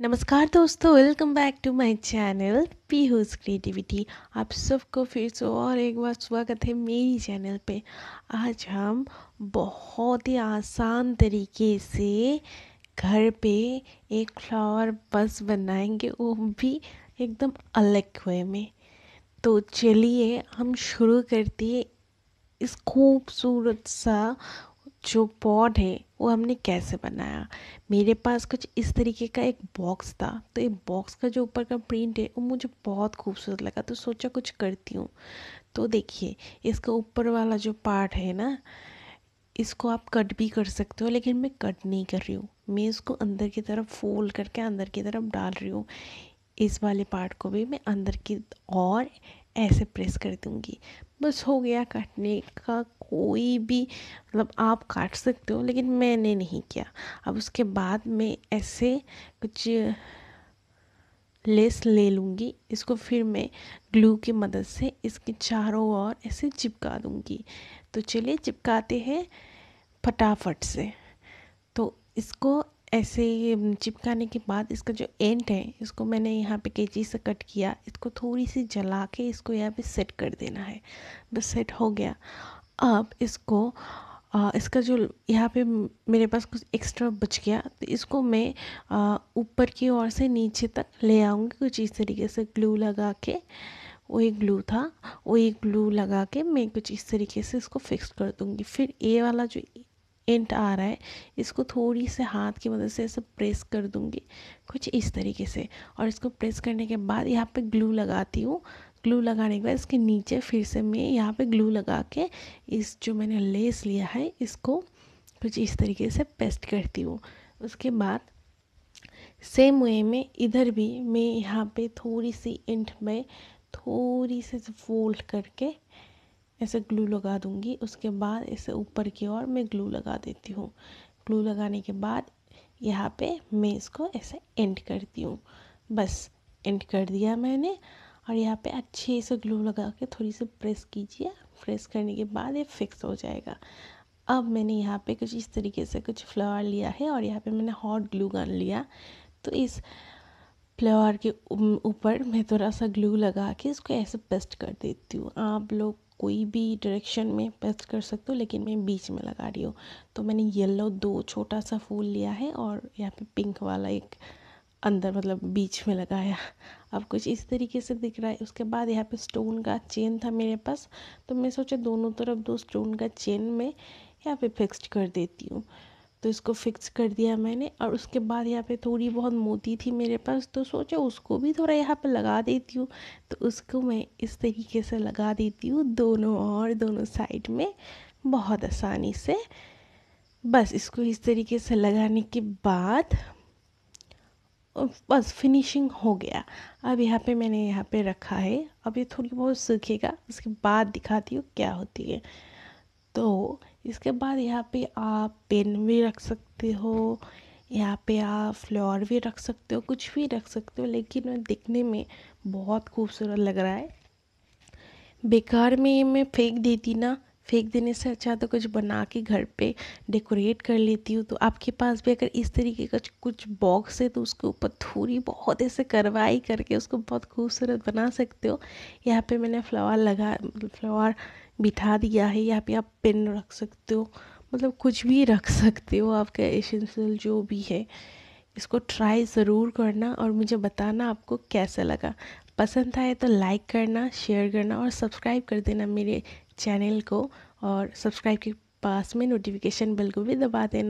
नमस्कार दोस्तों welcome back to my channel पी होज क्रिएटिविटी आप सबको फिर से और एक बार स्वागत है मेरी चैनल पे आज हम बहुत ही आसान तरीके से घर पे एक फ्लावर बस बनाएंगे वो भी एकदम अलग वे में तो चलिए हम शुरू करते हैं इस खूबसूरत सा जो पॉड है वो हमने कैसे बनाया मेरे पास कुछ इस तरीके का एक बॉक्स था तो ये बॉक्स का जो ऊपर का प्रिंट है वो मुझे बहुत खूबसूरत लगा तो सोचा कुछ करती हूँ तो देखिए इसका ऊपर वाला जो पार्ट है ना इसको आप कट भी कर सकते हो लेकिन मैं कट नहीं कर रही हूँ मैं इसको अंदर की तरफ फोल्ड करके अंदर की तरफ डाल रही हूँ इस वाले पार्ट को भी मैं अंदर की और ऐसे प्रेस कर दूँगी बस हो गया काटने का कोई भी मतलब आप काट सकते हो लेकिन मैंने नहीं किया अब उसके बाद मैं ऐसे कुछ लेस ले लूँगी इसको फिर मैं ग्लू की मदद से इसके चारों ओर ऐसे चिपका दूँगी तो चलिए चिपकाते हैं फटाफट से तो इसको ऐसे चिपकाने के बाद इसका जो एंड है इसको मैंने यहाँ पे कैची से कट किया इसको थोड़ी सी जला के इसको यहाँ पे सेट कर देना है बस सेट हो गया अब इसको आ, इसका जो यहाँ पे मेरे पास कुछ एक्स्ट्रा बच गया तो इसको मैं ऊपर की ओर से नीचे तक ले आऊँगी कुछ इस तरीके से ग्लू लगा के वही ग्लू था वही ग्लू लगा के मैं कुछ इस तरीके से इसको फिक्स कर दूँगी फिर ए वाला जो इंट आ रहा है इसको थोड़ी से हाथ की मदद से ऐसे प्रेस कर दूँगी कुछ इस तरीके से और इसको प्रेस करने के बाद यहाँ पे ग्लू लगाती हूँ ग्लू लगाने के बाद इसके नीचे फिर से मैं यहाँ पे ग्लू लगा के इस जो मैंने लेस लिया है इसको कुछ इस तरीके से पेस्ट करती हूँ उसके बाद सेम वे में इधर भी मैं यहाँ पे थोड़ी सी इंट में थोड़ी से फोल्ड करके ऐसे ग्लू लगा दूंगी उसके बाद इसे ऊपर की ओर मैं ग्लू लगा देती हूँ ग्लू लगाने के बाद यहाँ पे मैं इसको ऐसे एंड करती हूँ बस एंड कर दिया मैंने और यहाँ पे अच्छे से ग्लू लगा के थोड़ी सी प्रेस कीजिए प्रेस करने के बाद ये फिक्स हो जाएगा अब मैंने यहाँ पे कुछ इस तरीके से कुछ फ्लावर लिया है और यहाँ पे मैंने हॉट ग्लू गन लिया तो इस फ्लावर के ऊपर मैं थोड़ा सा ग्लू लगा के इसको ऐसे पेस्ट कर देती हूँ आप लोग कोई भी डायरेक्शन में पेस्ट कर सकते हो लेकिन मैं बीच में लगा रही हूँ तो मैंने येलो दो छोटा सा फूल लिया है और यहाँ पे पिंक वाला एक अंदर मतलब बीच में लगाया अब कुछ इस तरीके से दिख रहा है उसके बाद यहाँ पे स्टोन का चेन था मेरे पास तो मैं सोचा दोनों तरफ दो स्टोन का चेन में यहाँ पे फिक्स्ड कर देती हूँ तो इसको फिक्स कर दिया मैंने और उसके बाद यहाँ पे थोड़ी बहुत मोती थी मेरे पास तो सोचा उसको भी थोड़ा यहाँ पे लगा देती हूँ तो उसको मैं इस तरीके से लगा देती हूँ दोनों और दोनों साइड में बहुत आसानी से बस इसको इस तरीके से लगाने के बाद बस फिनिशिंग हो गया अब यहाँ पे मैंने यहाँ पे रखा है अब ये थोड़ी बहुत सूखेगा उसके बाद दिखाती हूँ क्या होती है तो इसके बाद यहाँ पे आप पेन भी रख सकते हो यहाँ पे आप फ्लावर भी रख सकते हो कुछ भी रख सकते हो लेकिन दिखने में बहुत खूबसूरत लग रहा है बेकार में ये मैं फेंक देती ना फेंक देने से अच्छा तो कुछ बना के घर पे डेकोरेट कर लेती हूँ तो आपके पास भी अगर इस तरीके का कुछ बॉक्स है तो उसके ऊपर थोड़ी बहुत ऐसे करवाई करके उसको बहुत खूबसूरत बना सकते हो यहाँ पे मैंने फ्लावर लगा फ्लावर मतलब बिठा दिया है यहाँ पे आप पेन रख सकते हो मतलब कुछ भी रख सकते हो आपका एसेंशियल जो भी है इसको ट्राई ज़रूर करना और मुझे बताना आपको कैसा लगा पसंद आए तो लाइक करना शेयर करना और सब्सक्राइब कर देना मेरे चैनल को और सब्सक्राइब के पास में नोटिफिकेशन बिल को भी दबा देना